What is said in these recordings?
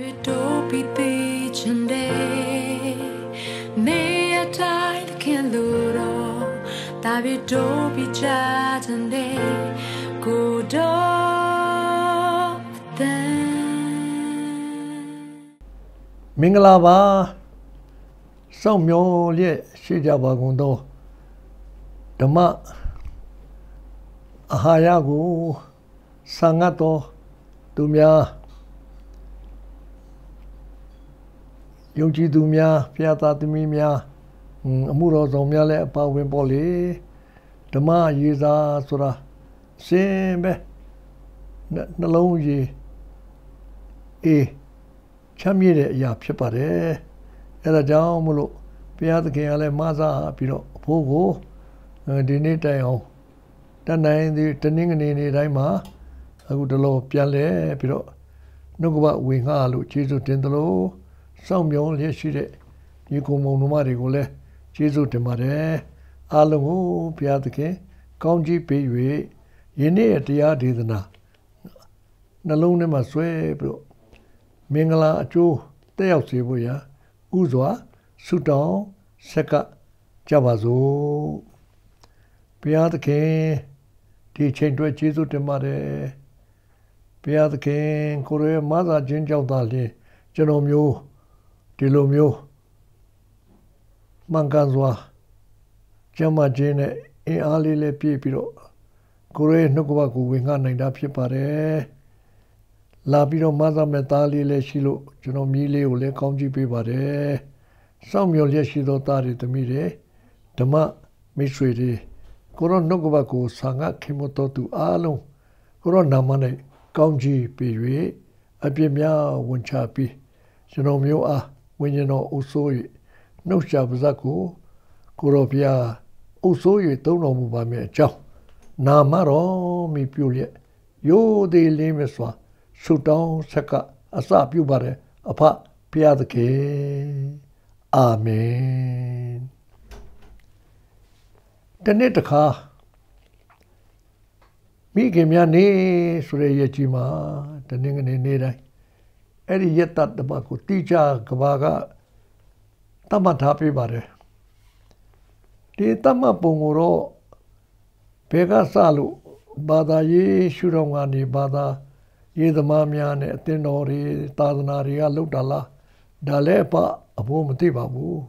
မင်္ဂလာပါစောင့်မျောလျက်ရှိကြပါကုန်သောဓမ္မအာဟာရကိုဆံငတ်တော်သူများယုံကြည်သူများဖျားသားသမီးများအမှုတော်ဆောင်များလည်းအပါဝင်ပေါ့လေဓမ္မရေးစာဆိုတာရှင်းပဲနှလုံးရေးအေးချမ်းမြေ့တဲ့အရာဖြစ်ပါတယ်အဲ့ဒါကြောင့်မလို့ဘုရားသခင်ကလည်းမဆာပြီးတော့အဖိုးကိုဒီနေ့တိုင်အောင်တန်တိုင်းဒီတနင်္ဂနွေနေ့တိုင်းမှာအခုတလောပြန်လဲပြီးတော့နှုတ်ကပဝေငှလို့ခြေစွတင်သလို့စောင့်မျှော်လျက်ရှိတဲ့ညီကိုမောင်နှမတွေကိုလည်းကျေးဇူးတင်ပါတယ်အားလုံးကိုဘုရားသခင် ကောင်းချီးပေး၍ယနေ့တရားဒေသနာနှလုံးထဲမှာဆွဲပြီးတော့မင်္ဂလာအကျိုးတက်ရောက်စေဖို့ရာဥစွာဆုတောင်းဆက်ကကြပါစို့ဘုရားသခင်ဒီချိန်တွဲကျေးဇူးတင်ပါတယ်ဘုရားသခင်ကိုရဲမသာခြင်းကြောင့်သာလျှင်ကျွန်တော်မျိုးဒီလိုမျိုးမှန်ကန်စွာကျမ်းမာခြင်းနဲ့အင်အားလေးလေးပြည့်ပြီးတော့ကိုရဲနှုတ်ကပကိုဝင်ငှနိုင်တာဖြစ်ပါတယ်လာပြီးတော့မသမဲ့သားလေးလည်းရှိလို့ကျွန်တော်မြေးလေးကိုလည်းကောင်းကြည့်ပေးပါတယ်စောင့်မျှော်လျက်ရှိသောသားတွေသမီးတွေဓမ္မမိတ်ဆွေတွေကိုရောနှုတ်ကပကိုဆာငါခင်မတော်သူအားလုံးကိုရောနာမနဲ့ကောင်းချီးပေး၍အပြစ်များဝန်ချပြီးကျွန်တော်မျိုးအားဝိညာဉ်တော်အုပ်ဆိုး၍နှုတ်ရှာပါဇက်ကိုကိုတော်ဘုရားအုပ်ဆိုး၍သုံးတော်မူပါမည်အကြောင်းနာမတော်မိပြုလျက်ရိုးသေးလေးမစွာဆုတောင်းဆက်ကအစပြုပါတယ်အဖဘုရားသခင်အာမင်တနေ့တခါမိခင်များနေဆိုတဲ့ရည်ကြီးမှာတနေ့ကနေနေတိုင်းအဲ့ဒီယတ္တတမကိုတိကျကဘာကတတ်မှတ်ထားပြပါတယ်ဒီတတ်မှတ်ပုံကိုတော့ဘယ်ကစလို့ဘာသာရေးရှုထောင့်ကနေဘာသာရေးသမားများနဲ့အသင်းတော်တွေသာသနာတွေကလောက်တာလားဒါလည်းပအဖို့မသိပါဘူး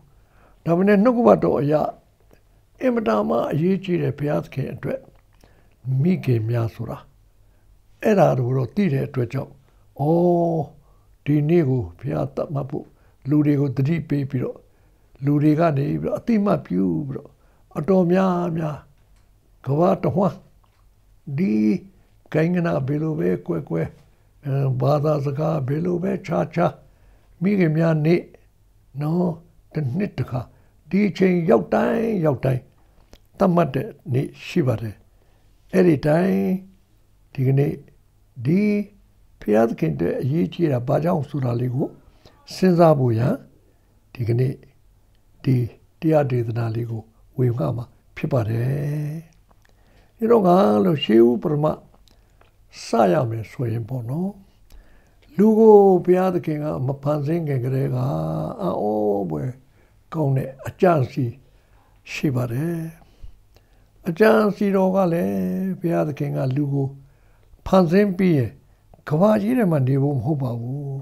ဒါပေမဲ့နှုတ်ကပတ်တော်အရာအင်မတန်မှအရေးကြီးတယ်ဘုရားသခင်အတွက်မိခင်များဆိုတာအဲ့ဒါတို့တော့သိတဲ့အတွက်ကြောင့်ဩဒီနေ့ကိုဘုရားတတ်မှတ်ဖို့လူတွေကိုတတိပေးပြီးတော့လူတွေကနေပြီးတော့အတိမတ်ပြုပြီးတော့အတော်များများကဘာတဝမ်းဒီကိုင်ကနာဘယ်လိုပဲကွဲကွဲဘာသာစကားဘယ်လိုပဲခြားခြားမိခင်များနေနော်တနှစ်တခါဒီချိန်ရောက်တိုင်းရောက်တိုင်းတတ်မှတ်တဲ့နေ့ရှိပါတယ်အဲ့ဒီတိုင်းဒီကနေ့ဒီဖျားသခင်တဲ့အရေးကြီးတာဘာကြောင့်ဆိုတာလေးကိုစဉ်းစားဖို့ရန်ဒီကနေ့ဒီတရားဒေသနာလေးကိုဝေငှမှာဖြစ်ပါတယ်။ဒီတော့ငါလို့ရှေးဦးပရမစရမယ်ဆိုရင်ပေါ့နော်။လူကိုဘုရားသခင်ကမဖန်ဆင်းခင်ကတည်းကအံ့ဩပွေကောင်းတဲ့အကြံစီရှိပါတယ်။အကြံစီတော်ကလည်းဘုရားသခင်ကလူကိုဖန်ဆင်းပြီးရင်ကဘာကြီးတွေမှာနေဖို့မဟုတ်ပါဘူး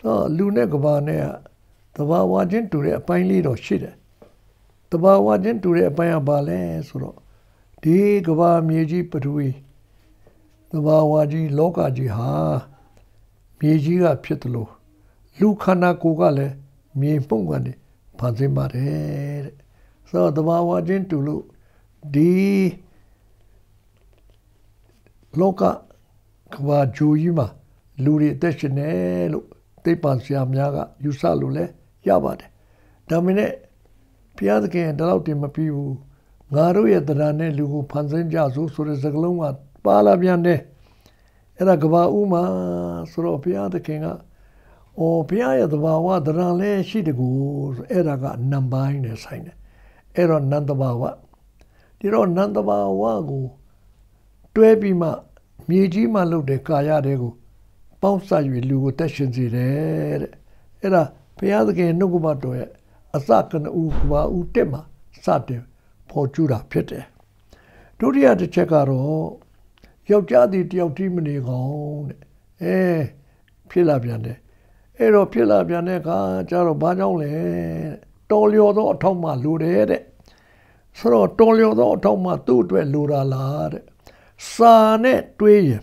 ဆိုတော့လူနဲ့ကဘာနဲ့ကတဘာဝချင်းတူတဲ့အပိုင်းလေးတော့ရှိတယ်တဘာဝချင်းတူတဲ့အပိုင်းကဘာလဲဆိုတော့ဒီကဘာမြေကြီးပထဝီတဘာဝကြီးလောကကြီးဟာမြေကြီးကဖြစ်တယ်လို့လူခန္ဓာကိုယ်ကလည်းမြေပုံကနေဖန်ဆင်းပါတယ်တဲ့ဆိုတော့တဘာဝချင်းတူလို့ဒီလောကကဘာဂျိုကြီးမှာလူတွေအသက်ရှင်နေလို့သိပ္ပံဆရာများကယူဆလို့လဲရပါတယ်။ဒါမင်းနဲ့ဘုရားသခင်ဒါတော့တင်မပြီးဘူး။ငါတို့ရဲ့တရားနဲ့လူကိုဖန်ဆင်းကြဆိုဆိုတဲ့စကားလုံးကပါလာပြန်တယ်။အဲ့ဒါကဘာဥမာဆိုတော့ဘုရားသခင်ကအော်ဘုရားရဲ့သဘာဝတရားလဲရှိတကူဆိုအဲ့ဒါကနံပါတ်နဲ့ဆိုင်တယ်။အဲ့တော့နံတဘာဝဒီတော့နံတဘာဝကိုတွဲပြီးမှမြေကြီးမှလှုပ်တဲ့ကာယတဲ့ကိုပေါင်းစပ်၍လူကိုတက်ရှင်စေတယ်တဲ့အဲ့ဒါဘုရားသခင်နှုတ်ကပတော်ရဲ့အစကနဦးကဘာဦးတက်မှာစတယ်ပေါ်ကျူတာဖြစ်တယ်ဒုတိယတစ်ချက်ကတော့ယောက်ျားသည်တယောက်တည်းမနေကောင်းတဲ့အဲဖြစ်လာပြန်တယ်အဲ့တော့ဖြစ်လာပြန်တဲ့အခါကျတော့ဘာကြောင့်လဲတော်လျော်သောအထောက်မှလိုတယ်တဲ့ဆိုတော့တော်လျော်သောအထောက်မှသူ့အတွက်လိုတာလားတဲ့စာနဲ့တွေးရင်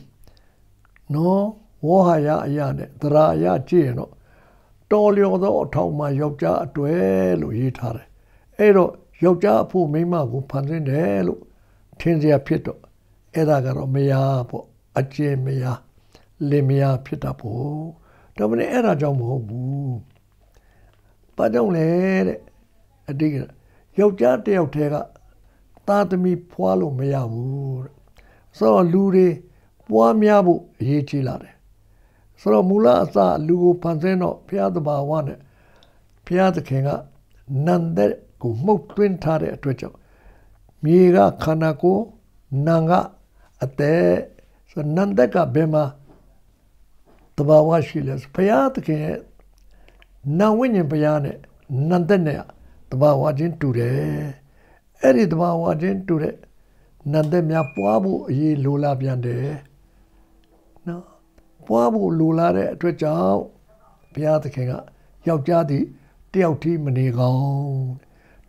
နော်ဝေါ်ဟာရအရာနဲ့သရာအရာကြည့်ရင်တော့တော်လျော်သောအထောက်မှယောက်ျားအတွေ့လို့ရေးထားတယ်အဲ့တော့ယောက်ျားအဖို့မိန်းမကိုဖန်ဆင်းတယ်လို့ထင်စရာဖြစ်တော့အဲ့ဒါကတော့မယားပေါ့အကျင်မယားလင်မယားဖြစ်တာပေါ့ဒါမင်းအဲ့ဒါကြောင့်မဟုတ်ဘူးဘာကြောင့်လဲတဲ့အတိတ်ကယောက်ျားတယောက်တည်းကသားသမီးဖွာလို့မရဘူးတဲ့ဆိုတော့လူတွေပွားများဖို့အရေးကြီးလာတယ်ဆိုတော့မူလအစလူကိုဖန်ဆင်းတော့ဘုရားသဘာဝနဲ့ဘုရားသခင်ကနန္ဒကိုမှုတ်တွင်းထားတဲ့အတွက်ကြောင့်မြေကခန္ဓာကိုယ်နံကအသက်ဆိုနန္ဒကဘယ်မှာသဘာဝရှိလဲဘုရားသခင်ရဲ့နာဝိညာဉ်ဘုရားနဲ့နန္ဒနဲ့သဘာဝချင်းတူတယ်အဲ့ဒီသဘာဝချင်းတူတဲ့နတ်သက်များပွားဖို့အရေးလိုလာပြန်တယ်နော်ပွားဖို့လိုလာတဲ့အတွက်ကြောင့်ဘုရားသခင်ကယောက်ျားသည်တယောက်တည်းမနေကောင်း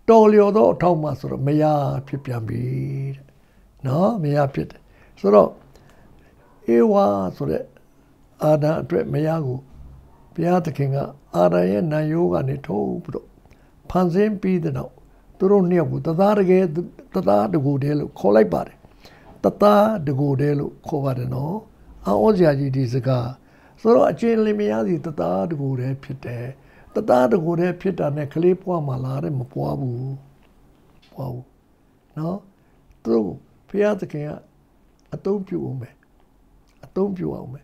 တော်လျော်သောအထောက်မှဆိုတော့မရဖြစ်ပြန်ပြီတဲ့နော်မရဖြစ်တယ်ဆိုတော့အေဝါဆိုတဲ့အာဒံအတွက်မရကိုဘုရားသခင်ကအာဒံရဲ့နံရိုးကနေထုတ်ပြီးတော့ဖန်ဆင်းပြီးတဲ့နောက်သူတို့နှစ်ယောက်ကိုတသားတကယ်တသားတကူတည်းလို့ခေါ်လိုက်ပါတယ်တသားတကူတည်းလို့ခေါ်ပါတယ်နော်အောစရာကြီးဒီစကားဆိုတော့အချင်းလင်မယားစီတသားတကူတည်းဖြစ်တယ်တသားတကူတည်းဖြစ်တာနဲ့ကလေးပွားမှလာတယ်မပွားဘူးပွားဘူးနော်သူတို့ဘုရားသခင်ကအတုံးပြုအောင်ပဲအတုံးပြုအောင်ပဲ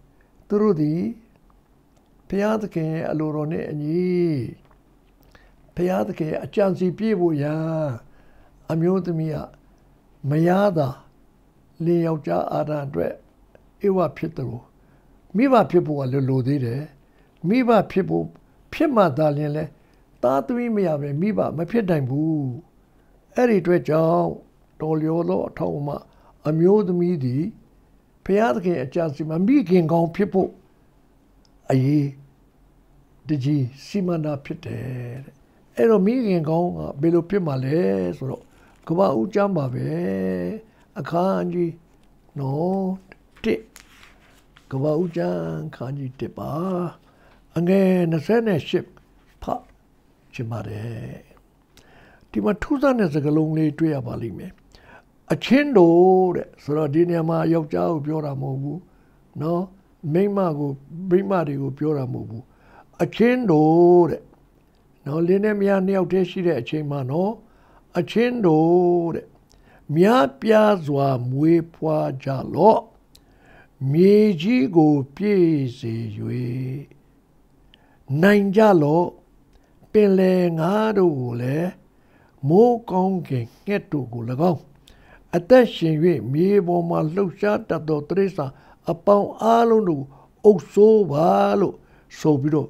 သူတို့ဒီဘုရားသခင်ရဲ့အလိုတော်နဲ့အညီဖရာသခင်အကြံစီပြည့်ဖို့ရန်အမျိုးသမီးကမရတာလင်းယောက်ျားအာရအတွက်ဧဝဖြစ်တယ်လို့မိဘဖြစ်ဖို့ကလိုလိုသေးတယ်မိဘဖြစ်ဖို့ဖြစ်မှသာလျှင်လဲသားသမီးမရပဲမိဘမဖြစ်နိုင်ဘူးအဲ့ဒီအတွက်ကြောင့်တော်လျော်သောအထောက်အမအမျိုးသမီးသည်ဖရာသခင်အကြံစီမှာမိခင်ကောင်းဖြစ်ဖို့အရေးတကြီးစီမံတာဖြစ်တယ်တဲ့အဲ့တော့မိခင်ကောင်းကဘယ်လိုဖြစ်မှာလဲဆိုတော့ကဘာဦးကျမ်းပါပဲအခန်းကြီးနော်တစ်ကဘာဦးကျမ်းခန်းကြီးတစ်ပါအငယ်28ဖတ်ချင်ပါတယ်ဒီမှာထူးဆန်းတဲ့စကားလုံးလေးတွေ့ရပါလိမ့်မယ်အချင်းတို့တဲ့ဆိုတော့ဒီနေရာမှာယောက်ျားကို ပြောတာမဟုတ်ဘူးနော်မိန်းမကိုမိန်းမတွေကိုပြောတာမဟုတ်ဘူးအချင်းတို့တဲ့နော်လင်းနဲ့မယားနှစ်ယောက်တည်းရှိတဲ့အချိန်မှာနော်အချင်းတို့တဲ့မြားပြားစွာမွေးဖွားကြလော့မြေကြီးကိုပြည့်စေ၍နိုင်ကြလော့ပင်လယ်ငါးတို့ကိုလည်းမိုးကောင်းကင်ငှက်တို့ကို၎င်းအသက်ရှင်၍မြေပေါ်မှာလှုပ်ရှားတတ်သောတရိစ္ဆာန်အပေါင်းအားလုံးတို့အုပ်ဆိုးပါလို့ဆိုပြီးတော့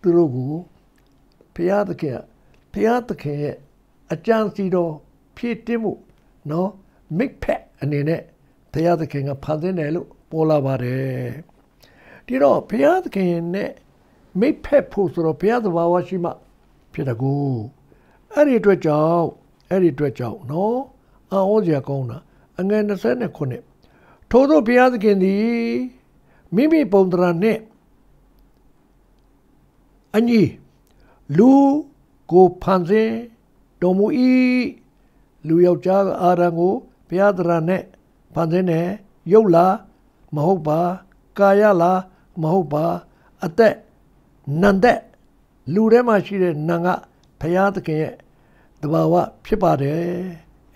သူတို့ကိုဖရာသခင်ကဖရာသခင်ရဲ့အကြံစီတော်ဖြည့်တင်းမှုနော်မိဖက်အနေနဲ့ဖရာသခင်ကဖန်ဆင်းတယ်လို့ပေါ်လာပါတယ်ဒီတော့ဖရာသခင်နဲ့မိဖက်ဖို့ဆိုတော့ဖရာသဘာဝရှိမှဖြစ်တကူအဲ့ဒီအတွက်ကြောင့်အဲ့ဒီအတွက်ကြောင့်နော်အာဟောစရာကောင်းတာအငယ်29ထို့သောဘုရားသခင်သည်မိမိပုံသဏ္ဍာန်နှင့်အညီလူကိုဖန်ဆင်းတော်မူ၏လူယောက်ျားအာရံကိုဘုရားသခင်နဲ့ဖန်ဆင်းတယ်ရုပ်လားမဟုတ်ပါကာယလားမဟုတ်ပါအသက်နန္သက်လူထဲမှာရှိတဲ့နာကဘုရားသခင်ရဲ့တဘာဝဖြစ်ပါတယ်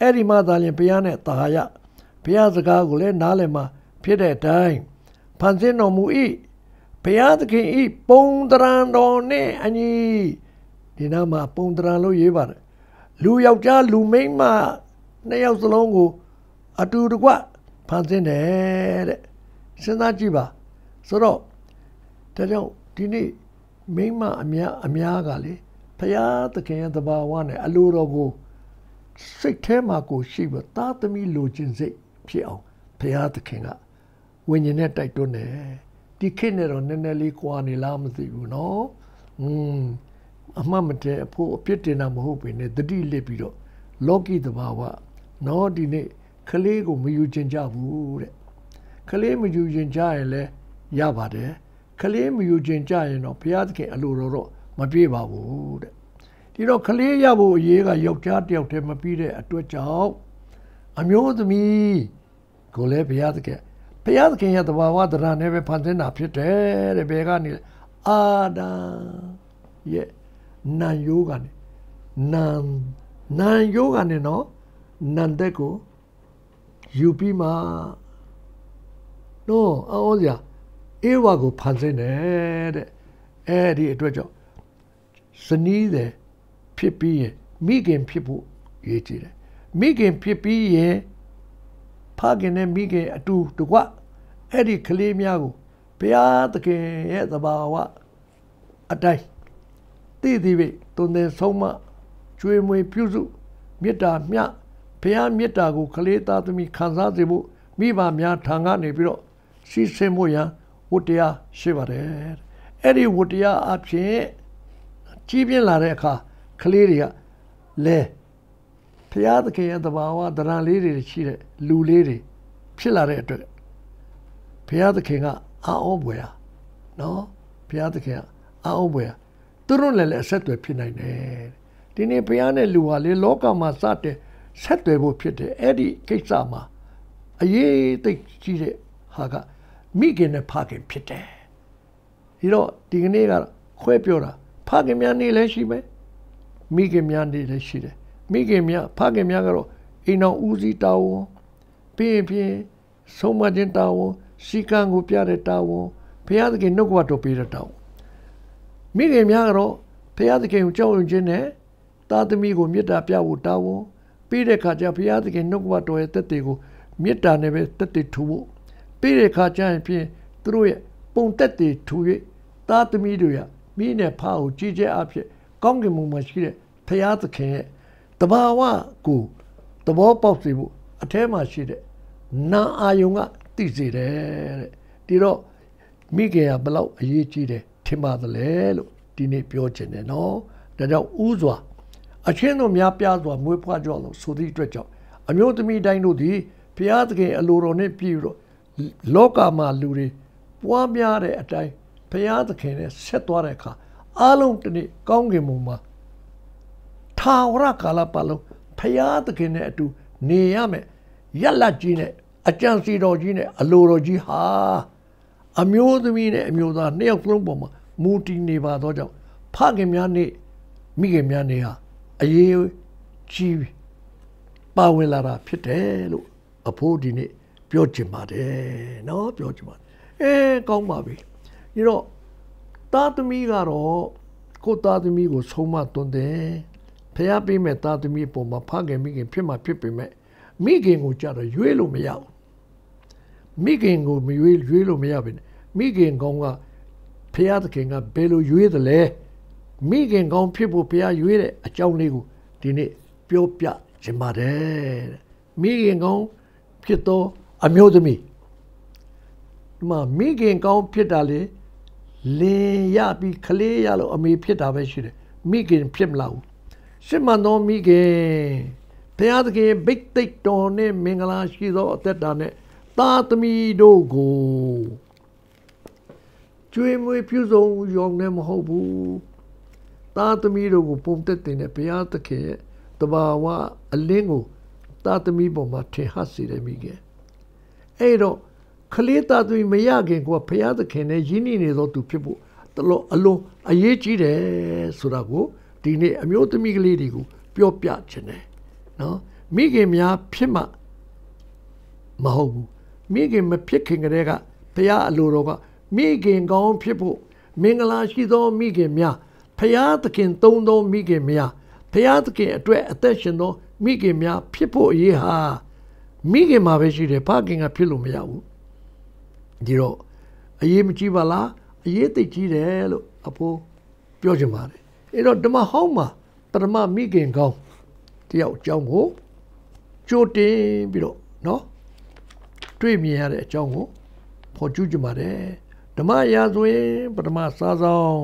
အဲ့ဒီမှသာလျှင်ဘုရားနဲ့တာဟာယဘုရားစကားကိုလည်းနားလည်မှာဖြစ်တဲ့အတိုင်းဖန်ဆင်းတော်မူ၏ဘုရားသခင်ဤပုံတရံတော်နှင့်အညီဒီနားမှာပုံတရာလို့ရေးပါတယ်လူယောက်ျားလူမိန်းမနှစ်ယောက်စလုံးကိုအတူတကွဖန်ဆင်းတယ်တဲ့စဉ်းစားကြည့်ပါဆိုတော့ဒါကြောင့်ဒီနေ့မိန်းမအများအများကလေဖရာသခင်ရဲ့တဘာဝနဲ့အလိုတော်ကိုစိတ်ထဲမှာကိုရှိပြီးသားသမီးလိုချင်စိတ်ဖြစ်အောင်ဖရာသခင်ကဝိညာဉ်နဲ့တိုက်တွန်းတယ်ဒီခေတ်နဲ့တော့နည်းနည်းလေးကွာနေလားမသိဘူးเนาะ อืมအမှတ်မတဲအဖို့အပြစ်တင်တာမဟုတ်ပင်နဲ့တတိလစ်ပြီးတော့လောကီတဘာဝနော်ဒီနေ့ကလေးကိုမယူခြင်းကြဘူးတဲ့ကလေးမယူခြင်းကြရင်လဲရပါတယ်ကလေးမယူခြင်းကြရင်တော့ဘုရားသခင်အလိုတော်တော့မပြေပါဘူးတဲ့ဒီတော့ကလေးရဖို့အရေးကယောက်ျားတယောက်တည်းမပြီးတဲ့အတွက်ကြောင့်အမျိုးသမီးကိုလည်းဘုရားသခင်ဘုရားသခင်ရဲ့တဘာဝတရားနဲ့ပဲဖန်ဆင်းတာဖြစ်တယ်တဲ့ဘယ်ကနေအာဒံရဲ့နံယောဂနဲ့နံနံယောဂနဲ့နော်နံသက်ကိုယူပြီးမှတော့အောစရာအေဝါကိုဖန်ဆင်းတယ်တဲ့အဲ့ဒီအတွက်ကြောင့်ဇနီးတယ်ဖြစ်ပြီးရင်မိခင်ဖြစ်ဖို့ရည်ကြည်တယ်မိခင်ဖြစ်ပြီးရင်ဖခင်နဲ့မိခင်အတူတကွအဲ့ဒီကလေးများကိုဘုရားသခင်ရဲ့သဘာဝအတိုင်းသိသည်၍သူသင်ဆုံးမကျွေးမွေးပြုစုမေတ္တာမျှဖះမေတ္တာကိုကလေးသားသမီးခံစားစေဖို့မိဘများထံကနေပြီးတော့စီစဉ်မှုရန်ဝတ္တရားရှိပါတယ်အဲ့ဒီဝတ္တရားအဖြစ်ကြီးပြင်းလာတဲ့အခါကလေးတွေကလဲဖះသခင်ရဲ့တဘာဝဒရန်လေးတွေရှိတဲ့လူလေးတွေဖြစ်လာတဲ့အတွက်ဖះသခင်ကအာဩဘွယ်ဟာနော်ဖះသခင်ကအာဩဘွယ်ဟာသူတို့လည်းလည်းအဆက်အသွယ်ဖြစ်နိုင်တယ်ဒီနေ့ဘုရားနဲ့လူဟာလေလောကမှာစတဲ့ဆက်သွယ်ဖို့ဖြစ်တယ်အဲ့ဒီကိစ္စမှာအရေးသိကြီးတဲ့ဟာကမိခင်နဲ့ဖခင်ဖြစ်တယ်ဒီတော့ဒီကနေ့ကခွဲပြောတာဖခင်များနေလဲရှိမယ်မိခင်များနေလဲရှိတယ်မိခင်များဖခင်များကတော့အိမ်တော်ဦးစီးတာဝန်ပြီးရင်ဖြင့်ဆုံးမခြင်းတာဝန်စီကံကိုပြတဲ့တာဝန်ဘုရားသခင်နှုတ်ကပတော်ပေးတဲ့တာဝန်မိခင်များကတော့ဖရာသခင်ကိုကြောက်ရွံ့ခြင်းနဲ့သားသမီးကိုမေတ္တာပြဖို့တာဝန်ပြီးတဲ့အခါကျဖရာသခင်နှုတ်ကပတော်ရဲ့တက်တွေကိုမေတ္တာနဲ့ပဲတက်တွေထူဖို့ပြီးတဲ့အခါကျရင်ဖြင့်သူတို့ရဲ့ပုံတက်တွေထူ၍သားသမီးတွေကမိနဲ့ဖားကိုကြည်ကြအဖြစ်ကောင်းကင်ဘုံမှာရှိတဲ့ဖရာသခင်ရဲ့တဘာဝကိုသဘောပေါက်စေဖို့အထဲမှာရှိတဲ့နာအာယုံကသိစေတယ်တဲ့ဒီတော့မိခင်ကဘလောက်အရေးကြီးတယ်ထင်ပါသလဲလို့ဒီနေ့ပြောချင်တယ်နော်ဒါကြောင့်ဥစွာအချင်းတို့များပြားစွာမွေးဖွားကြလို့ဆိုသည့်အတွက်ကြောင့်အမျိုးသမီးတိုင်းတို့သည်ဘုရားသခင် အလိုတော်နှင့်ပြည့်တော့လောကမှာလူတွေပွားများတဲ့အတိုင်းဘုရားသခင်နဲ့ဆက်သွားတဲ့အခါအားလုံးတနေ့ကောင်းကင်ဘုံမှာထာဝရကာလပတ်လုံးဘုရားသခင်နဲ့အတူ နေရမယ်ရက်လက်ကြီးနဲ့အကြံစီတော်ကြီးနဲ့အလိုတော်ကြီးဟာအမျိုးသမီးနဲ့အမျိုးသားနှစ်ယောက်လုံးပေါ်မှာမူတည်နေပါတော့ကြောင့်ဖခင်များနေ့မိခင်များနေ့ဟာအရေးကြီးပါဝင်လာတာဖြစ်တယ်လို့အဖိုးဒီနေ့ပြောချင်ပါတယ်နော်ပြောချင်ပါတယ်အဲကောင်းပါပြီဒီတော့သားသမီးကတော့ကိုသားသမီးကိုဆုံးမသွန်းတယ်ဖះပေးမဲ့သားသမီးပုံမှာဖခင်မိခင် ဖြစ်မှာဖြစ်ပေမဲ့မိခင်ကိုကြတော့ရွေးလို့မရဘူးမိခင်ကိုမရွေးရွေးလို့မရဘူးမိခင်ကောင်းကဖရာသခင်ကဘယ်လိုရွေးသလဲမိခင်ကောင်းဖြစ်ဖို့ဖရာရွေးတဲ့အကြောင်းလေးကိုဒီနေ့ပြောပြခြင်းပါတယ်မိခင်ကောင်းဖြစ်သောအမျိုးသမီးဒီမှာမိခင်ကောင်းဖြစ်တာလေလင်ရပြီးခလေးရလို့အမေဖြစ်တာပဲရှိတယ်မိခင်ဖြစ်မလားဘူးရှင်မန်သောမိခင်ဘုရားသခင်ဗိတ်သိက်တော်နဲ့မင်္ဂလာရှိသောအသက်တာနဲ့သာသမီတို့ကိုကျွေးမွေးပြုစုံရောင်းနေမဟုတ်ဘူးသားသမီးတို့ကိုပုံသက်တင်တဲ့ဘုရားသခင်ရဲ့တဘာဝအလင်းကိုသားသမီးပေါ်မှာထင်ဟပ်စေတယ်မိခင်အဲ့တော့ကလေးသားသမီးမရခင်ကဘုရားသခင်နဲ့ယဉ်ညည်နေသောသူဖြစ်ဖို့တလို့အလုံးအရေးကြီးတယ်ဆိုတာကိုဒီနေ့အမျိုးသမီးကလေးတွေကိုပြောပြခြင်းတယ်နော်မိခင်များဖြစ်မှမဟုတ်ဘူးမိခင်မဖြစ်ခင်ကတည်းကဘုရားအလိုတော်ကမိခင်ကောင်းဖြစ်ဖို့မင်္ဂလာရှိသော မိခင်များဖျားသခင်သုံးသော မိခင်များဖျားသခင်အတွက်အသက်ရှင်သောမိခင်များဖြစ်ဖို့အရေးဟာမိခင်မှာပဲရှိတယ်ဖခင်ကဖြစ်လို့မရဘူးဒီတော့အရေးမကြီးပါလားအရေးသိကြီးတယ်လို့အဖိုးပြောချင်ပါတယ်အဲ့တော့ဓမ္မဟောင်းမှာပထမမိခင်ကောင်းတယောက်အကြောင်းကိုကြိုတင်ပြီးတော့เนาะတွေ့မြင်ရတဲ့အကြောင်းကိုဖော်ကျူးချင်ပါတယ်ဓမ္မရာဇဝင်ပထမစာဆောင်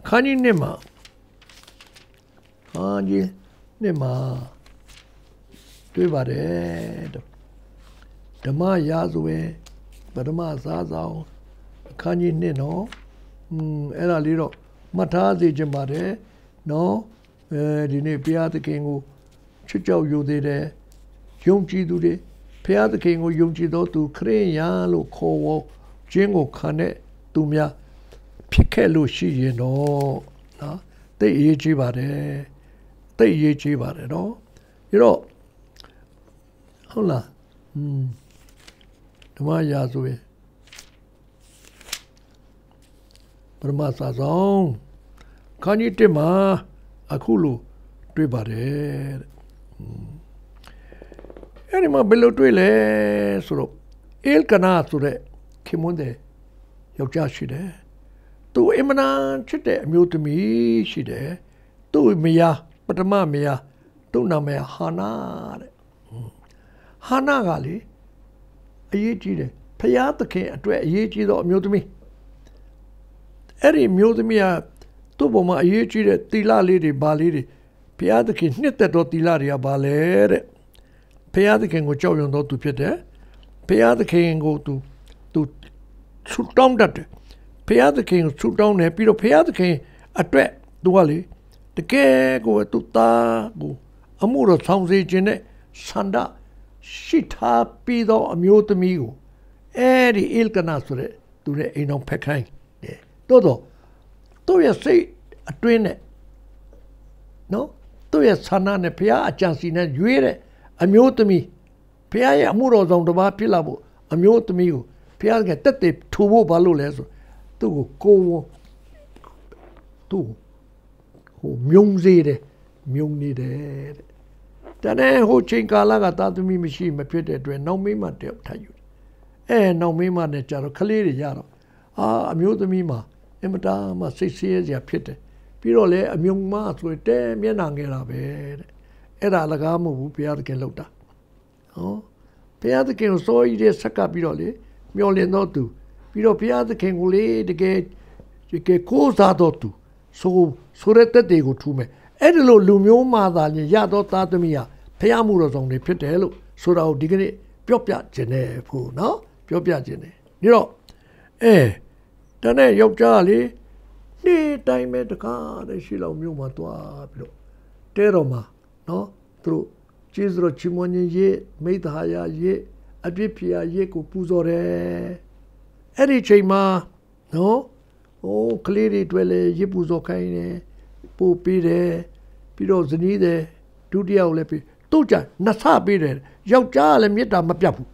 အခန်းကြီးနှစ်မှာခန်းကြီးနှစ်မှာတွေ့ပါတယ်ဓမ္မရာဇဝင်ပထမစာဆောင်အခန်းကြီးနှစ်နော်อืมအဲ့ဒါလေးတော့မှတ်ထားစေချင်ပါတယ်နော်အဲဒီနေ့ဘုရားသခင်ကိုချစ်ကြောက်ယူသေးတယ်ယုံကြည်သူတွေဘုရားသခင်ကိုယုံကြည်သောသူခရိယန်လို့ခေါ်ဝေါ်ကျင်းကိုခံတဲ့သူများဖြစ်ခဲ့လို့ရှိရင်တော့နော်တိတ်အရေးကြီးပါတယ်တိတ်အရေးကြီးပါတယ်နော်အဲတော့ဟုတ်လားอืมဓမ္မရာဆိုရင်ပရမစာဆောင်ခန်းကြီးတက်မှာအခုလို့တွေ့ပါတယ်အဲဒီမှာဘယ်လိုတွေ့လဲဆိုတော့အယ်ကနာဆိုတဲ့ခင်မွန်းတဲ့ယောက်ျားရှိတယ်သူအင်မနာချစ်တဲ့အမျိုးသမီးရှိတယ်သူ့မယားပထမမယားသူ့နာမည်ဟာနာတဲ့ဟာနာကလေအရေးကြီးတယ်ဖျားသခင်အတွက်အရေးကြီးသောအမျိုးသမီးအဲ့ဒီမျိုးသမီးကသူ့ဘုံမှာအရေးကြီးတဲ့သီလလေးတွေဘာလေးတွေဖျားသခင်နှစ်သက်သောသီလတွေကဘာလဲတဲ့ဖျားသခင်ကိုကြောက်ရွံ့သောသူဖြစ်တယ်ဖျားသခင်ကိုသူဆုတောင်းတတ်တယ်ဖရာသခင်ဆုတောင်းတယ်ပြီးတော့ဖရာသခင်အတွက်သူကလေတကယ်ကိုသူသားကိုအမှုတော်ဆောင်စေခြင်းနဲ့ဆန္ဒရှိထားပြီးသောအမျိုးသမီးကိုအဲ့ဒီအလကနာဆိုတဲ့သူနဲ့အိမ်တော်ဖက်ခိုင်းတယ်တော်တော်သူ့ရဲ့စိတ်အတွင်းနဲ့နော်သူ့ရဲ့ဆန္ဒနဲ့ဘုရားအကြံစီနဲ့ရွေးတဲ့အမျိုးသမီးဘုရားရဲ့အမှုတော်ဆောင်တစ်ပါးဖြစ်လာဖို့အမျိုးသမီးကိုဖျားကတက်တေထူဖို့ဘာလို့လဲဆိုသူ့ကိုကိုဝသူ့ဟိုမြုံစေတယ်မြုံနေတယ်တဲ့တနေ့ဟိုချိန်ကာလကသာသမီမရှိမဖြစ်တဲ့အတွက်နောက်မေးမှတယောက်ထပ်ယူအဲနောက်မေးမှနဲ့ကြတော့ကလေးတွေရတော့အာအမျိုးသမီးမှာအင်မတားမှစိတ်ဆင်းရဲစရာဖြစ်တယ်ပြီးတော့လေအမြုံမဆိုတဲမျက်နှာငယ်တာပဲတဲ့အဲ့ဒါလကားမဟုတ်ဘူးဘုရားသခင်လှုပ်တာဟောဘုရားသခင်ကိုစိုးရိမ်တဲ့ဆက်ကပ်ပြီးတော့လေမျောလင့်တော်သူပြီးတော့ဘုရားသခင်ကိုလေတကယ်တကယ်ကိုးစားတော်သူဆိုဆိုရတဲ့တွေကိုထူးမယ်အဲ့ဒီလိုလူမျိုးမှသာလျှင်ရသောသားသမီးဟာဖျားမှုတော်ဆောင်တွေဖြစ်တယ်လို့ဆိုတာကိုဒီကနေ့ပြောပြခြင်းနဲ့ဖို့နော်ပြောပြခြင်းနဲ့ဒီတော့အဲတနေ့ယောက်ျားလေးနေ့တိုင်းပဲတကားတဲ့ရှိလောင်မြို့မှာသွားပြီးတော့တဲတော်မှာနော်သူတို့ကျေးဇူးတော်ချီးမွမ်းခြင်းရေးမိသားဟာရရေးအပြစ်ဖြေရရစ်ကိုပူဇော်တယ်အဲ့ဒီချိန်မှာနော်ဟိုကလေးတွေတွေ့လေရစ်ပူဇော်ခိုင်းတယ်ပို့ပေးတယ်ပြီးတော့ဇနီးတယ်ဒုတိယကိုလည်းပေးသူ့ကြနှစ်ဆပေးတယ်ယောက်ျားကလည်းမေတ္တာမပြတ်ဘူး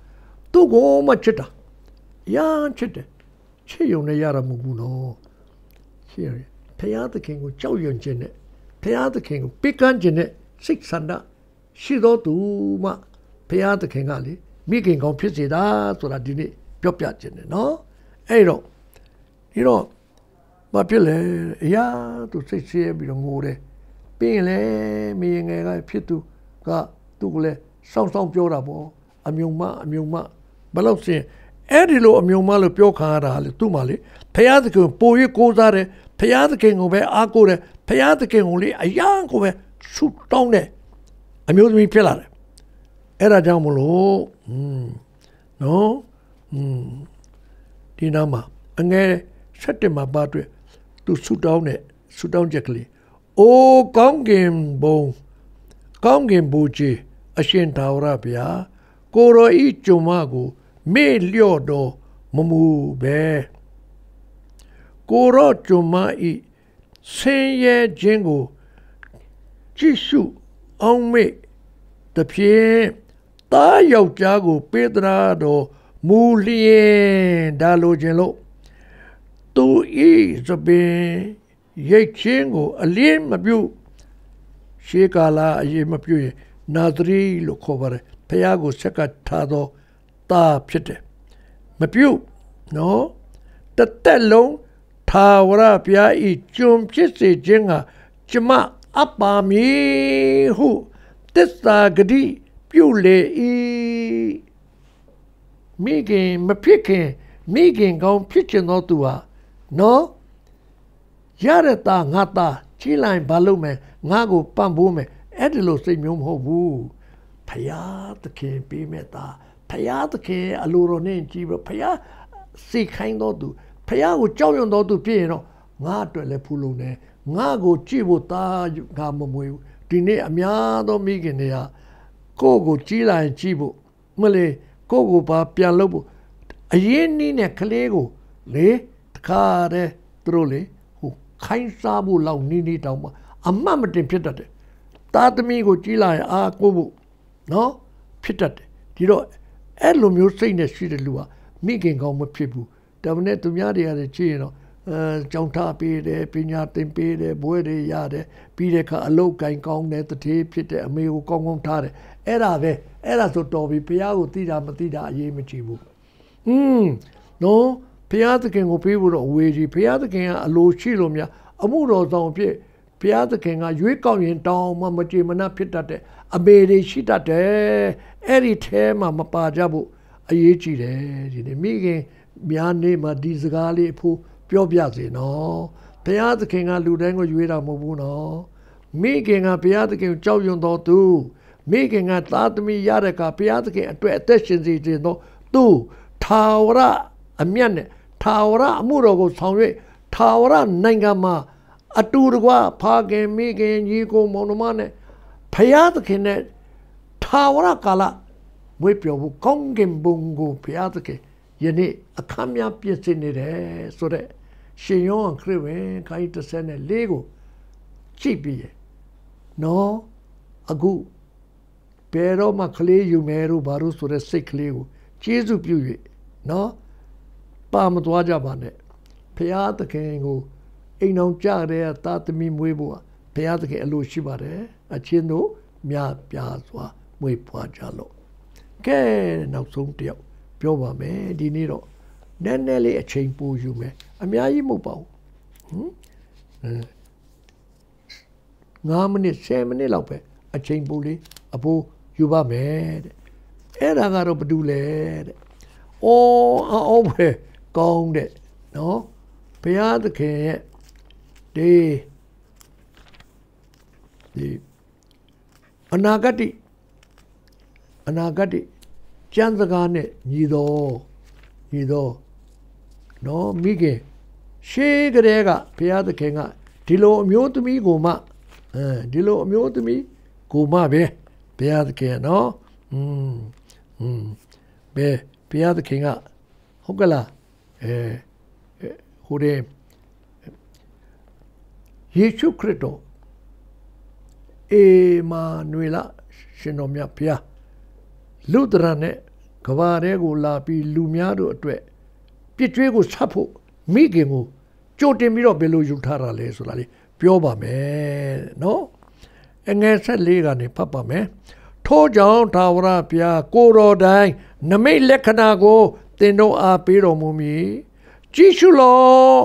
သူ့ကိုမှချစ်တာရမ်းချစ်တယ်ချစ်ယုံနဲ့ရတာမဟုတ်ဘူးနော်ချစ်ရဖရာသခင်ကိုကြောက်ရွံ့ခြင်းနဲ့ဖရာသခင်ကိုပိတ်ကမ်းခြင်းနဲ့စိတ်ဆန္ဒရှိသောသူမှဖရာသခင်ကလေမိခင်ကောင်းဖြစ်စေတာဆိုတာဒီနေ့ပြောပြခြင်းတယ်နော်အဲ့တော့ဒီတော့ဘာဖြစ်လဲအရာသူစိတ်ဆင်းရဲပြီးတော့ငိုတယ်ပြီးရင်လည်းမရင်ငယ်ကဖြစ်သူကသူ့ကိုလည်းစောင်းစောင်းပြောတာပေါ့အမြုံမအမြုံမဘလို့စင်အဲ့ဒီလိုအမြုံမလို့ပြောခံရတာလေသူ့မှာလေဖယားသခင်ပို၍ကိုးစားတယ်ဖယားသခင်ကိုပဲအားကိုးတယ်ဖယားသခင်ကိုလေအရာကိုပဲဆုတောင်းတယ်အမျိုးသမီးဖြစ်လာတယ်အဲ့ဒါကြောင့်မလို့อืมနော်อืมဒီနာမှာအငယ်7မှာပါတွေ့သူဆူတောင်းတဲ့ဆူတောင်းချက်ကလေးအိုးကောင်းကင်ဘုံကောင်းကင်ဘူကြီးအရှင်သာဝရဗျာကိုရောဤဂျုံမကိုမေ့လျော့တော်မမူပဲကိုရောဂျုံမဤဆင်းရဲခြင်းကိုကြည့်ရှုအောင်မေ့တဖြင့်သားယောက်ျားကို ပေးသနာတော်မူလျင်ဒါလိုခြင်းလို့သူဤသပင်ရိတ်ချင်းကို အလင်းမပြုတ်ရှေးကာလအရေးမပြုတ်ရင်နာသရီလို့ခေါ်ပါတယ်ဖះကိုဆက်ကထားသောတာဖြစ်တယ်မပြုတ်နော်တသက်လုံးသာဝရဘုရားဤကျွံဖြစ်စေခြင်းကကျမအပ္ပါမီဟုတစ္ဆာဂတိပြုတ်လေဤမိခင်မဖြစ်ခင်မိခင်ကောင်းဖြစ်ချင်သောသူဟာနော်ရရတာငါတာချီလိုက်ဘာလို့မယ်ငါကိုပံ့ပိုးမယ်အဲ့ဒီလိုစိတ်မျိုးမဟုတ်ဘူးဖရာသခင်ပေးမဲ့တာဖရာသခင်အလိုတော်နဲ့ကြည်ပြီးဖရာစိတ်ခိုင်းတော်သူဖရာကိုကြောက်ရွံ့တော်သူဖြစ်ရင်တော့ငါအတွက်လည်းဖူးလုံးတယ်ငါကိုကြည့်ဖို့တာငါမမွေဘူးဒီနေ့အများသောမိခင်တွေကကိုယ့်ကိုကြီးလာရင်ကြီးဖို့မလေးကိုယ့်ကိုပါပြန်လုပ်ဖို့အရင်နည်းနဲ့ကလေးကိုလေတခါတည်းသူတို့လေဟိုခိုင်းစားဖို့လောက်နည်းနည်းတောင်မှအမှတ်မတင်ဖြစ်တတ်တယ်တာသမီးကိုကြီးလာရင်အာကိုဖို့နော်ဖြစ်တတ်တယ်ဒီတော့အဲ့လိုမျိုးစိတ်နဲ့ရှိတဲ့လူကမိခင်ကောင်းမဖြစ်ဘူးဒါပေမဲ့သူများတွေရတယ်ကြည့်ရင်တော့အဲကြောင်ထားပေးတယ်ပညာသင်ပေးတယ်ဘွဲတွေရတယ်ပြီးတဲ့အခါအလုတ်ကင်ကောင်းတယ်တထေးဖြစ်တယ်အမေကိုကောင်းကောင်းထားတယ်အဲ့ဒါပဲအဲ့ဒါဆိုတော်ပြီဘုရားကိုသိတာမသိတာအရေးမကြီးဘူးဟွန်းနော်ဘုရားသခင်ကိုပေးဖို့တော့အဝေးကြီးဘုရားသခင်ကအလိုရှိလို့များ အမှုတော်ဆောင်ဖြစ်ဘုရားသခင်ကရွေးကောက်ရင်တောင်းမှမကြေမနပ်ဖြစ်တတ်တဲ့အပေတွေရှိတတ်တယ်အဲ့ဒီထဲမှာမပါကြဘူးအရေးကြီးတယ်ဒီနေ့မိခင်များနေမှာဒီစကားလေးအဖို့ပြောပြစေနော်ဘုရားသခင်ကလူတိုင်းကိုရွေးတာမဟုတ်ဘူးနော်မိခင်ကဘုရားသခင်ကိုကြောက်ရွံ့တော်သူမိခင်ကသားသမီးရတဲ့အခါဘုရားသခင်အတွက်အသက်ရှင်စေခြင်းသောသူထာဝရအမျက်နဲ့ထာဝရအမှုတော်ကိုဆောင်ရွက်ထာဝရနိုင်ငံမှာအတူတကွဖာခင်မိခင်ညီကိုမောင်နှမနဲ့ဘုရားသခင်နဲ့ထာဝရကာလမွေးပျော်ဖို့ကောင်းကင်ဘုံကိုဘုရားသခင်ယနေ့အခမ်းများပြည့်စင်နေတယ်ဆိုတော့ရှင်ယောဟန်ခရစ်ဝင်ခိုင်း34ကိုကြည့်ပြီးရနော်အခုဘယ်တော့မှကလေးယူမယ်တို့ဘာလို့ဆိုတဲ့စိတ်ကလေးကိုကျေးဇူးပြု၍နော်ပါမသွားကြပါနဲ့ဖရာသခင်ကိုအိမ်အောင်ကြတဲ့သာသမီမွေးဖို့ဘုရားသခင်အလိုရှိပါတယ်အချင်းတို့မြပြစွာမွေးပွားကြလို့ကဲနောက်ဆုံးတယောက်ပြောပါမယ်ဒီနေ့တော့နည်းနည်းလေးအချိန်ပိုယူမယ်အများကြီးမဟုတ်ပါဘူးဟမ်9မိနစ်10မိနစ်လောက်ပဲအချိန်ပိုလေးအဖိုးယူပါမယ်တဲ့အဲ့ဒါကတော့ဘာတူလဲတဲ့အော်အော်ပဲကောင်းတဲ့နော်ဘုရားသခင်ရဲ့ဒီဒီအနာဂတ်အနာဂတ်ကျမ်းစကားနဲ့ညီတော်ညီတော်နော်မိခင်ရှေးကလေးကဘုရားသခင်ကဒီလိုအမျိုးသမီးကိုမှအဲဒီလိုအမျိုးသမီးကိုမှပဲဘုရားသခင်နော်อืมอืมဘယ်ဘုရားသခင်ကဟုတ်ကလားအဲဟိုတဲ့ယေရှုခရစ်တော်အေမာနွေလရှင်တော်မြတ်ဘုရားလူတရနဲ့ကဘာတဲ့ကိုလာပြီးလူများတို့အတွက်ပြစ်ကြွေးကိုဆက်ဖို့မိခင်ကိုကြိုတင်ပြီးတော့ဘယ်လိုယူထားတာလဲဆိုတာလေးပြောပါမယ်နော်အငယ်14ကနေဖတ်ပါမယ်ထို့ကြောင့်သာဝရဘုရားကိုတော်တိုင်နမိတ်လက္ခဏာကိုသင်တို့အားပေးတော်မူမည်ကြည့်ရှုလော့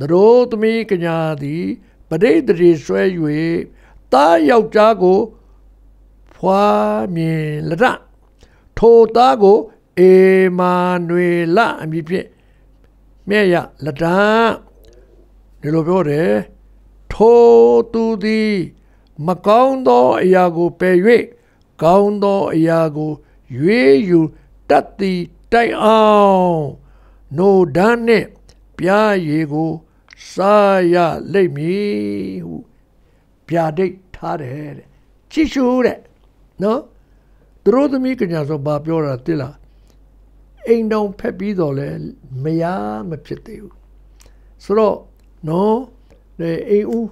သတို့သမီးကညာသည်ပရိသေတွေဆွဲ၍တားယောက်ျားကိုဖွာမြင်လရထိုသားကိုအေမာနွေလအမည်ဖြင့်မြဲ့ရလတံဒီလိုပြောတယ်ထိုသူသည်မကောင်းသောအရာကိုပယ်၍ကောင်းသောအရာကိုရွေးယူတတ်သည်တိုင်အောင်နိုဒန်းနှင့်ပြာရည်ကိုစားရလိမ့်မည်ဟုပြာဒိတ်ထားတယ်တဲ့ချစ်ရှူတဲ့နော်သူတို့သမီးကညာဆိုဘာပြောတာတိလားအိမ်တောင်ဖက်ပြီးတော့လဲမရမဖြစ်သေးဘူးဆိုတော့နော်အိမ်ဦး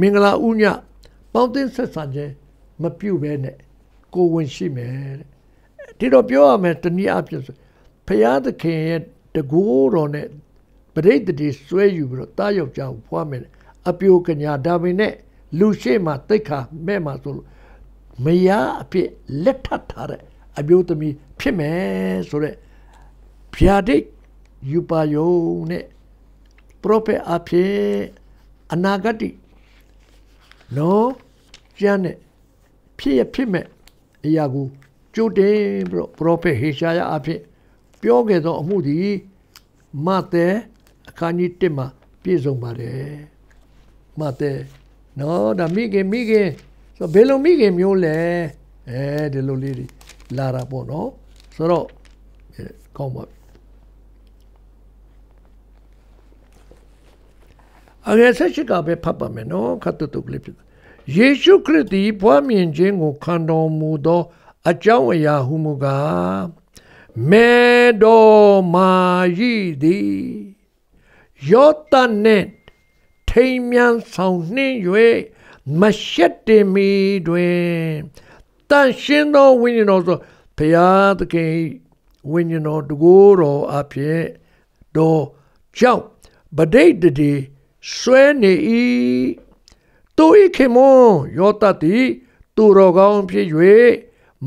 မင်္ဂလာဦးညပေါင်းသင်းဆက်ဆံခြင်းမပြုတ်ပဲနဲ့ကိုဝင်ရှိမယ်တဲ့ဒီတော့ပြောရမယ်တနည်းအားဖြင့်ဆိုဘုရားသခင်ရဲ့တကိုးတော်နဲ့ပရိသတ်တွေဆွဲယူပြီးတော့တာယောက်ျားကိုဖွားမယ်အပြိုကညာဒါပေမဲ့လူရှိမှတိတ်ခါမဲ့မှဆိုလို့မယားအဖြစ်လက်ထပ်ထားတဲ့အမျိုးသမီးဖြစ်မယ်ဆိုတော့ဗျာဒိတ်ယူပါယုံနဲ့ပရောဖက်အဖြစ်အနာဂတ်လောကျမ်းနဲ့ဖြစ်ရဖြစ်မဲ့အရာကိုကြိုတင်ပြီးတော့ပရောဖက်ဟေရှာယအဖြစ်ပြောခဲ့သောအမှုသည်မဿဲအခန်းကြီး1မှာပြည့်စုံပါတယ်မဿဲနော်ဒါမိခင်မိခင်ဆိုဘယ်လိုမိခင်မျိုးလဲအဲဒီလိုလေးတွေလာတာပေါ့နော်ဆိုတော့ကောင်းပါပြီအငယ်၁၈ကပဲဖတ်ပါမယ်နော်ခတ်တုတ်တုတ်ကလေးဖြစ်တယ်ယေရှုခရစ်သည်ဘွားမြင်ခြင်းကိုခံတော်မူသော အကြောင်းအရာဟုမူကားမေတော်မာယီသည်ယောသန်နှင့်ထိမ်မြန်ဆောင်နှင်း၍မရှက်တင်မီတွင်တန်ရှင်းသောဝိညာဉ်တော်ဆိုဘုရားသခင်ဝိညာဉ်တော်တကိုယ်တော်အဖြစ်တော်ကြောင့်ဗဒိတ်တည်းဆွဲနေ၏သူ၏ခင်မွန်းယောသတိသူတော်ကောင်းဖြစ်၍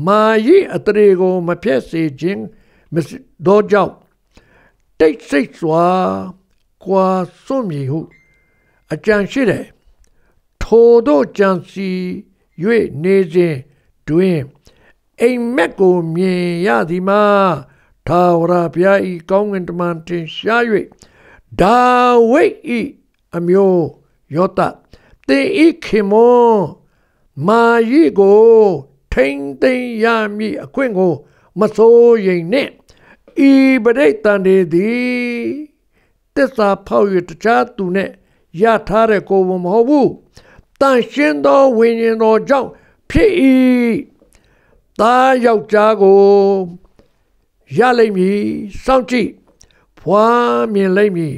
မာရီအတရေကိုမဖြတ်စေခြင်းတော့ကြောင့်တိတ်ဆိတ်စွာကွာစွန့်မြေဟုအကြံရှိတယ်ထိုတို့ကြံစီ၍နေစဉ်တွင်အိမ်မက်ကိုမြင်ရသည်မှာသာဝရဘုရားဤကောင်းကင်တမန်တင်ရှား၍ဒါဝိတ်ဤအမျိုးယောသတေဤခေမောမာရီကိုထိမ့်သိမ်းရမည်အခွင့်ကိုမစိုးရိမ်နှင့်ဤပရိတ်တန်တွေသည်တစ္ဆာဖောက်၍တခြားသူနဲ့ရထားတဲ့ကိုယ်မဟုတ်ဘူးတန်ရှင်းသောဝိညာဉ်တော်ကြောင့်ဖြစ်၏သားယောက်ျားကို ရလိမ့်မည်စောင့်ကြည့်ဖွာမြင်လိမ့်မည်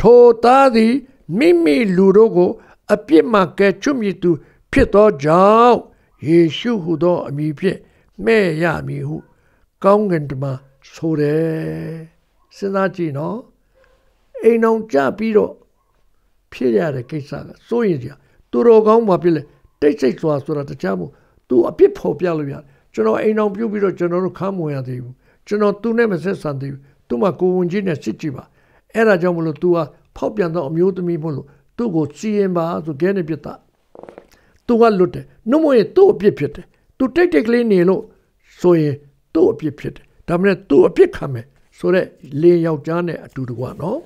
ထိုသားသည်မိမိလူတို့ကိုအပြစ်မှကယ်ချွတ်မြစ်သူဖြစ်သောကြောင့်ယေရှုဟုသောအမည်ဖြင့်မဲ့ရမည်ဟု ကောင်းကင်တမန်ဆိုတယ်စဉ်းစားကြည့်နော်အိမ်အောင်ကြပြီးတော့ဖြစ်ရတဲ့ကိစ္စကစိုးရင်ကြာသူတော်ကောင်းမှာဖြစ်လေတိတ်ဆိတ်စွာဆိုတာတခြားမို့သူအပြစ်ဖော်ပြလို့ရတယ်ကျွန်တော်အိမ်အောင်ပြုတ်ပြီးတော့ကျွန်တော်တို့ခမ်းမွေရသေးဘူးကျွန်တော်သူနဲ့မဆက်ဆံသေးဘူးသူမှကိုဝင်ကြီးနဲ့စစ်ကြည့်ပါအဲ့ဒါကြောင့်မလို့ तू ဟာဖောက်ပြန်သောအမျိုးသမီးမို့လို့သူ့ကိုစီရင်ပါဆိုခဲနေပြတာသူကလွတ်တယ်နှုတ်မရင်သူ့အပြစ်ဖြစ်တယ်သူတိတ်တိတ်ကလေးနေလို့ဆိုရင်သူ့အပြစ်ဖြစ်တယ်ဒါမှမဟုတ်သူ့အပြစ်ခံမယ်ဆိုတော့လင်းယောက်ျားနဲ့အတူတကွနော်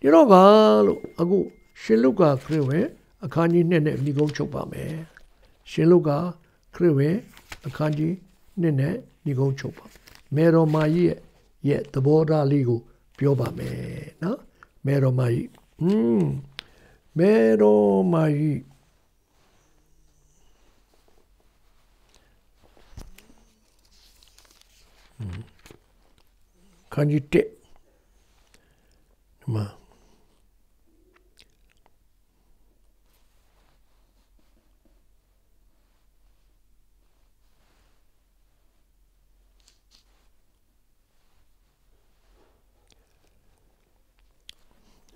ဒီတော့ကလို့အခုရှင်လုကာခရစ်ဝင်အခန်းကြီး2နဲ့အမိကုန်းချုပ်ပါမယ်ရှင်လုကာခရစ်ဝင်အခန်းကြီး2နဲ့အမိကုန်းချုပ်ပါမေတော်မာကြီးရဲ့ရဲ့သဘောထားလေးကိုပြောပါမယ်နော်メロマイうんメロマイ感じてまあ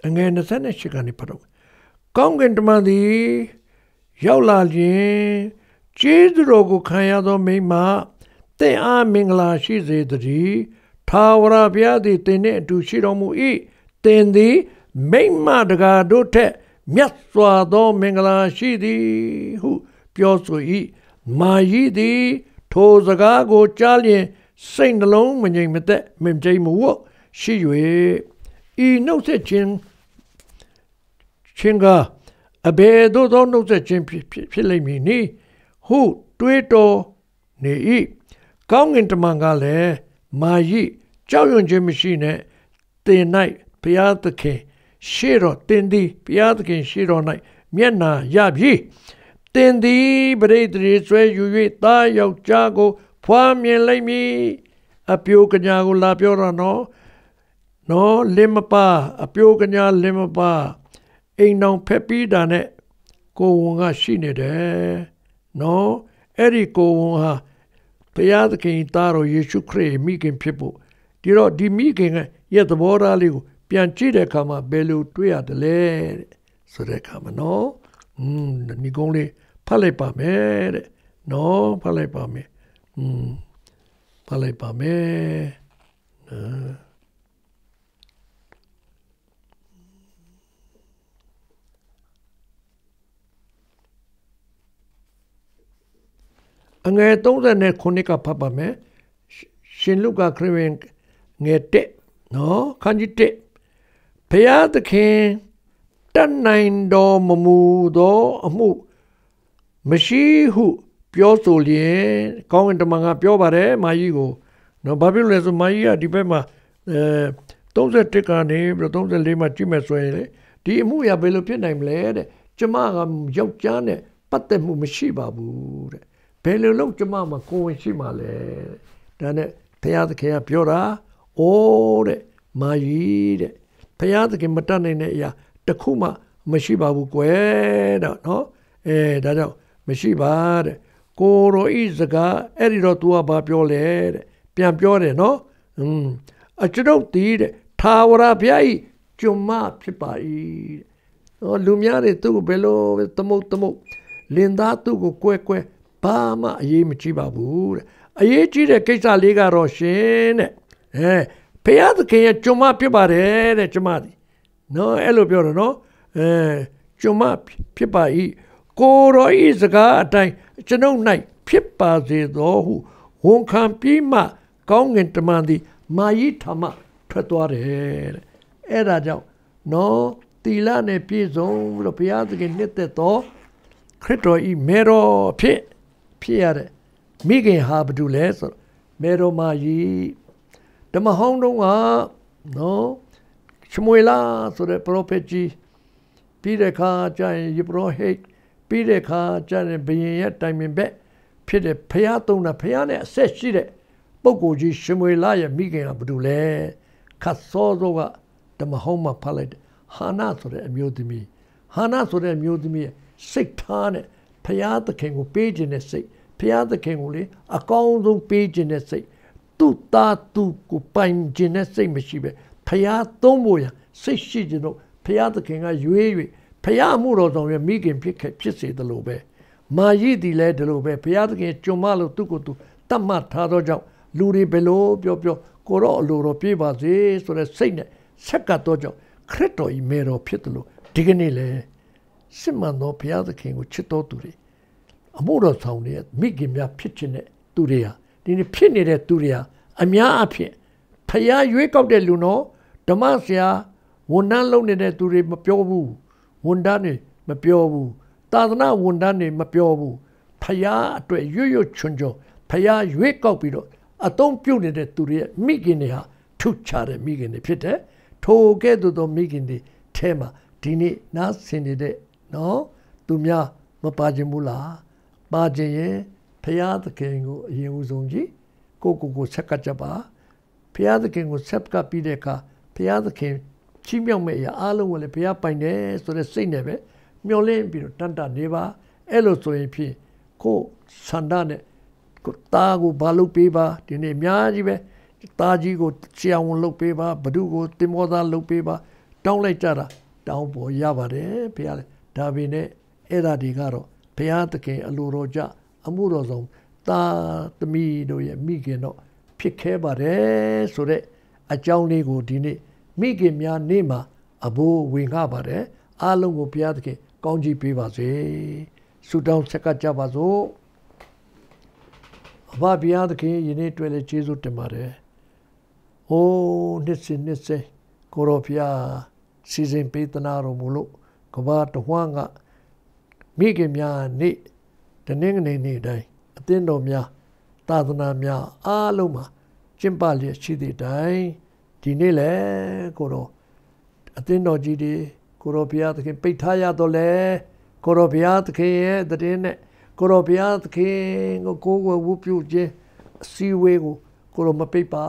အငယ်28ကနေဖတ်တော့ကောင်းကင်တမန်သည်ရောက်လာခြင်းကျေးဇူးတော်ကိုခံရသောမိမတင့်အားမင်္ဂလာရှိစေတည်းထာဝရဘုရားသည်တင်နှင့်အတူရှိတော်မူ၏တင်သည် မိမ့်မတကာတို့ထက်မြတ်စွာသောမင်္ဂလာရှိသည်ဟုပြောဆို၏မာယီသည်ထိုစကားကိုကြားလျင်စိတ်နှလုံးမငြိမ်မသက်မင်ကြိမ်မဝတ်ရှိ၍ဤနှုတ်ဆက်ခြင်းရှင်ကအဘယ်သို့သောနှုတ်ဆက်ခြင်းဖြစ်လိမ့်မည်နည်းဟုတွေးတော်နေ၏ကောင်းငင်တမန်ကလည်းမာယိကြောက်ရွံ့ခြင်းမရှိနဲ့တင်၌ဘုရားသခင် ရှေ့တော်တင်သည်ဘုရားသခင်ရှေ့တော်၌မျက်နာရပြီတင်သည်ပရိသေတွေဆွဲယူ၍သားယောက်ျားကို ဖွာမြင်လိမ့်မည်အပြိုကညာကိုလာပြောတော့နော်နော်လင်မပါ အပြိုကညာလင်မပါအိမ်တော်ဖက်ပြီးတာနဲ့ကိုဝန်ကရှိနေတယ်နော်အဲ့ဒီကိုဝန်ဟာဘုရားသခင်သားတော်ယေရှုခရစ်မိခင်ဖြစ်ဖို့ဒီတော့ဒီမိခင်ရဲ့သဘောထားလေးကိုပြန်ကြည့်တဲ့အခါမှာဘယ်လိုတွေ့ရတယ်လဲဆိုတဲ့အခါမှာနော်อืมညီကုန်းလေးဖတ်လိုက်ပါမယ်တဲ့နော်ဖတ်လိုက်ပါမယ်อืมဖတ်လိုက်ပါမယ်နော်အငယ်39ကဖတ်ပါမယ်ရှင်လုကာခရစ်ဝင်ငယ်1နော်ခန်းကြီး1ဘုရားသခင်တတ်နိုင်တော်မမူသောအမှုမရှိဟု ပြောဆိုလျင်ကောင်းဝင်တမန်ကပြောပါတယ်မာကြီးကိုနော်ဘာဖြစ်လဲဆိုမာကြီးကဒီဘက်မှာအဲ31ကနေပြီးတော့34မှာကြည့်မယ်ဆိုရင်လေဒီအမှုရဘယ်လိုဖြစ်နိုင်မလဲတဲ့ကျမကယောက်ျားနဲ့ပတ်သက်မှုမရှိပါဘူးတဲ့ဘယ်လိုလုပ်ကျမမှာကိုဝင်ရှိမှလဲဒါနဲ့ဘုရားသခင်ကပြောတာအိုးတဲ့မာကြီးတဲ့ဘုရားသခင်မတတ်နိုင်တဲ့အရာတစ်ခုမှမရှိပါဘူးကွယ်တော့နော်အဲဒါကြောင့်မရှိပါတဲ့ကိုရောဤစကားအဲ့ဒီတော့ तू ကဘာပြောလဲတဲ့ပြန်ပြောတယ်နော်ဟွန်းအကျွန်ုပ်တီးတဲ့သာဝရဘုရားဤကျွန်မဖြစ်ပါ၏တဲ့ဟောလူများတွေသူ့ကိုဘယ်လိုသမုတ်သမုတ်လင်သားသူ့ကိုကွဲကွဲဘာမှအရေးမကြီးပါဘူးတဲ့အရေးကြီးတဲ့ကိစ္စလေးကတော့ရှင်တဲ့အဲဖယားသခင်ရဲ့ကျွန်မဖြစ်ပါတယ်တဲ့ကျွန်မဒီနော်အဲ့လိုပြောတော့နော်အဲကျွန်မဖြစ်ပါ၏ကိုရောဤစကားအတိုင်းကျွန်ုပ်၌ဖြစ်ပါစေသောဟုဝန်ခံပြီးမှကောင်းငင်တမန်သည်မာယိထာမထွက်သွားတယ်တဲ့အဲ့ဒါကြောင့်နော်တီလာနဲ့ပြည့်စုံလို့ဘုရားသခင်နှစ်သက်သောခရစ်တော်ဤမေတော်ဖြစ်ဖြစ်ရတဲ့မိခင်ဟာဘာတူလဲဆိုတော့မေတော်မာကြီးဓမ္မဟောင်းတုံးကနော်ရှမွေလာဆိုတဲ့ပရောဖက်ကြီးပြီးတဲ့ခါကျရင်ယေဘရဟိတ်ပြီးတဲ့ခါကျရင်ဘုရင်ရဲ့တိုင်ပင်ဘက်ဖြစ်တဲ့ဖျားသုံးတာဖျားနဲ့အဆက်ရှိတဲ့ပုဂ္ဂိုလ်ကြီးရှမွေလာရဲ့မိခင်ကဘာတူလဲခတ်စောစောကဓမ္မဟောင်းမှာဖတ်လိုက်ဟာနာဆိုတဲ့အမျိုးသမီးဟာနာဆိုတဲ့မျိုးသမီးရဲ့စိတ်ထားနဲ့ဖရာသခင်ကိုပေးခြင်းတဲ့စိတ်ဖရာသခင်ကိုလေအကောင်းဆုံးပေးခြင်းတဲ့စိတ်သူ့သားသူ့ကိုပိုင်ခြင်းတဲ့စိတ်မရှိပဲဖရာသုံးဖို့ရစိတ်ရှိခြင်းတော့ဖရာသခင်ကရွေး၍ဖရာမှုတော်ဆောင်ရမိခင်ဖြစ်ခဲ့ဖြစ်စေသလိုပဲမာရည်ဒီလဲဒီလိုပဲဖရာသခင်ကြုံမလို့သူ့ကိုသူတတ်မှတ်ထားတော့ကြောင့်လူတွေဘယ်လိုပြောပြောကိုတော့အလိုတော်ပြေးပါစေဆိုတဲ့စိတ်နဲ့ဆက်ကပ်တော့ကြောင့်ခရစ်တော်ဤမေတော်ဖြစ်တယ်လို့ဒီကနေ့လဲစစ်မှန်သောဘုရားသခင်ကိုချစ်တော်သူတွေအမှုတော်ဆောင်တွေမိခင်များဖြစ်ခြင်းနဲ့သူတွေဟာဒီနေ့ဖြစ်နေတဲ့သူတွေဟာအများအဖြစ်ဖျားရွေးကောက်တဲ့လူနော်ဓမ္မဆရာဝန်ထမ်းလုပ်နေတဲ့သူတွေမပြောဘူးဝန်ထမ်းတွေမပြောဘူးသာသနာဝန်ထမ်းတွေမပြောဘူးဖျားအတွက်ရွရွချွန်ချွန်ဖျားရွေးကောက်ပြီးတော့အသုံးပြုနေတဲ့သူတွေရဲ့မိခင်တွေဟာထုချတဲ့မိခင်တွေဖြစ်တယ်ထိုကဲ့သို့သောမိခင်တွေထဲမှာဒီနေ့နားဆင်နေတဲ့နော်သူများမပါခြင်းဘူးလားပါခြင်းရင်ဖရာသခင်ကိုအရင်ဦးဆုံးကြည့်ကိုကိုကိုဆက်ကပ်ကြပါဖရာသခင်ကိုဆက်ကပ်ပြီးတဲ့အခါဖရာသခင်ချီးမြှောက်မဲ့အရာအလုံးကိုလည်းဖရာပိုင်တယ်ဆိုတဲ့စိတ်နဲ့ပဲမျောလင်းပြီးတော့တန်တနေပါအဲ့လိုဆိုရင်ဖြင့်ကိုဆန္ဒနဲ့ကိုတာကိုဘာလုပ်ပေးပါဒီနေ့အများကြီးပဲတာကြီးကိုချီအောင်လုပ်ပေးပါဘဒုကိုတင်မောသားလုပ်ပေးပါ တောင်းလိုက်ကြတာတောင်းပေါ်ရပါတယ်ဖရာလည်းဒါပေမဲ့အဲ့ဒါတွေကတော့ဘုရားသခင် အလိုတော်ကြအမှုတော်ဆုံးသာသမီတို့ရဲ့မိခင်တော့ဖြစ်ခဲ့ပါတယ်ဆိုတော့အကြောင်းလေးကိုဒီနေ့မိခင်များနေ့မှာအဘိုးဝင်ခပါတယ်အားလုံးကိုဘုရားသခင်ကောင်းချီးပေးပါစေဆုတောင်းဆက်ကကြပါစို့အဘဘုရားသခင်ယနေ့တွေ့လဲကျေးဇူးတင်ပါတယ်။အိုးနှစ်စဉ်နှစ်စဉ်ကိုရောဘုရားစီစဉ်ပေးသနာတော်မူလို့ကဘာတဝှမ်းကမိခင်များနေ့တနင်္ဂနွေနေ့တိုင်းအသင်းတော်များသာသနာများ အားလုံးမှာကျင့်ပလျက်ရှိသည့်တိုင်ဒီနေ့လည်းကိုတော့အသင်းတော်ကြီးတွေကိုတော်ဘုရားသခင်ပိတ်ထားရတော့လေကိုတော်ဘုရားသခင်ရဲ့တည်င်းနဲ့ကိုတော်ဘုရားသခင်ကိုကိုယ်ဝယ်ဝုပြုခြင်းအစည်းအဝေးကိုကိုတော်မပိတ်ပါ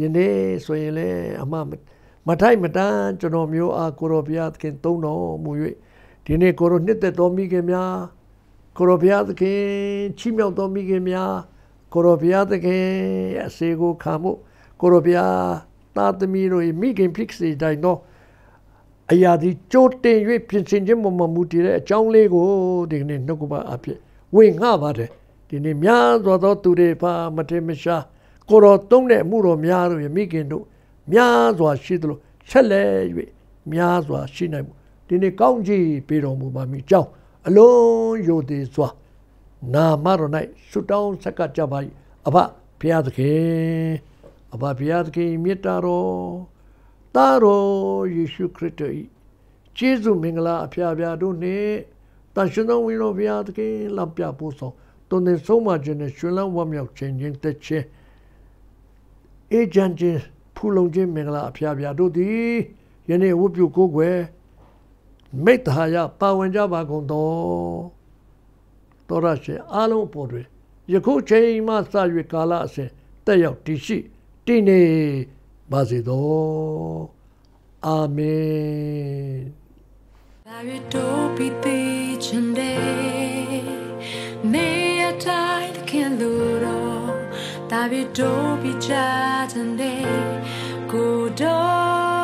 ယနေ့ဆိုရင်လည်းအမှမထိုက်မတန်ကျွန်တော်မျိုးအားကိုရောဘုရားသခင်သုံးတော်မူ၍ဒီနေ့ကိုရောနှစ်သက်တော်မိခင်များကိုရောဘုရားသခင်ချီးမြှောက်တော်မိခင်များကိုရောဘုရားသခင်အစေကိုခံမှုကိုရောဘုရားသားသမီးတို့၏မိခင်ဖြစ်စေတိုင်းသောအရာသည်ကြိုတင်၍ပြင်ဆင်ခြင်းမမမူတည်တဲ့အကြောင်းလေးကိုဒီနေ့နှုတ်ကပအဖြစ်ဝင်ငှပါတယ်ဒီနေ့များစွာသောသူတွေပါမတင်မရှာကိုတော်တုံးတဲ့အမှုတော်များတို့ရဲ့မိခင်တို့များစွာရှိသလိုဆက်လက်၍များစွာရှိနိုင်မှုဒီနေ့ကောင်းချီးပေးတော်မူပါမည်ကြောင်းအလုံးယိုသေးစွာ နာမတော်၌ဆုတောင်းဆက်ကပ်ကြပါ၏အဘဘုရားသခင်အဘဘုရားသခင်မြတ်တာတော်တာတော်ယေရှုခရစ်တော်၏ကျေးဇူးမင်္ဂလာအဖျားဖျားတို့နှင့်တန်ရှင်သောဝိရောဘုရားသခင်လမ်းပြပို့ဆောင်တုန်တင်ဆုံးမခြင်းနဲ့ရှင်လန်းဝတ်မြောက်ခြင်းခြင်းတခြင်းအေဂျင့်ချင်းဖူလုံခြင်းမင်္ဂလာအဖျားဖျားတို့သည်ယနေ့ဝတ်ပြုကိုးကွယ်မိတ္တဟာယပါဝင်ကြပါကုန်တော်တော်ရရှင်အားလုံးပေါ်တွင်ယခုချိန်မှစ၍ကာလအစဉ်တက်ရောက်တည်ရှိတည်နေပါစေတော်အာမင်လာရတော့ပြီးသေးခြင်းတဲ့နေရတိုင်းခင်လို့တော့ 답이 또 비자던데 고독